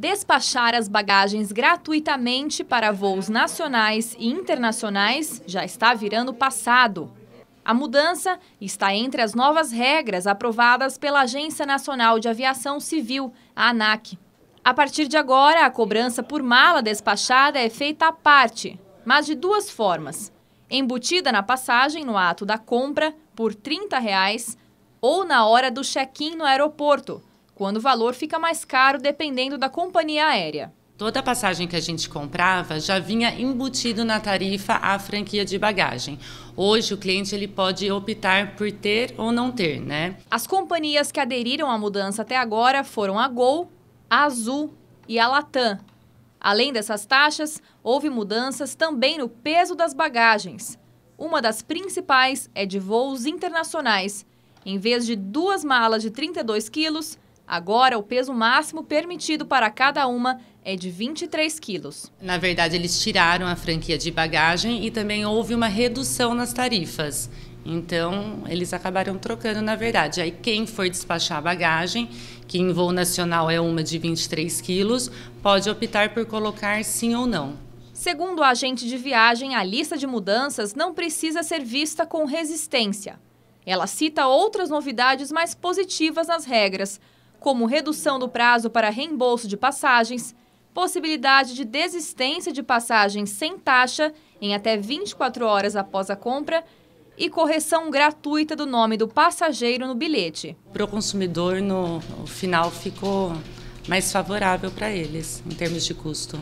Despachar as bagagens gratuitamente para voos nacionais e internacionais já está virando passado. A mudança está entre as novas regras aprovadas pela Agência Nacional de Aviação Civil, a ANAC. A partir de agora, a cobrança por mala despachada é feita à parte, mas de duas formas. Embutida na passagem, no ato da compra, por R$ 30, ou na hora do check-in no aeroporto, quando o valor fica mais caro dependendo da companhia aérea. Toda passagem que a gente comprava já vinha embutido na tarifa a franquia de bagagem. Hoje o cliente ele pode optar por ter ou não ter, né? As companhias que aderiram à mudança até agora foram a Gol, a Azul e a Latam. Além dessas taxas, houve mudanças também no peso das bagagens. Uma das principais é de voos internacionais. Em vez de duas malas de 32 quilos, Agora, o peso máximo permitido para cada uma é de 23 quilos. Na verdade, eles tiraram a franquia de bagagem e também houve uma redução nas tarifas. Então, eles acabaram trocando, na verdade. Aí, quem for despachar bagagem, que em voo nacional é uma de 23 quilos, pode optar por colocar sim ou não. Segundo o agente de viagem, a lista de mudanças não precisa ser vista com resistência. Ela cita outras novidades mais positivas nas regras, como redução do prazo para reembolso de passagens, possibilidade de desistência de passagens sem taxa em até 24 horas após a compra e correção gratuita do nome do passageiro no bilhete. Para o consumidor, no final, ficou mais favorável para eles, em termos de custo.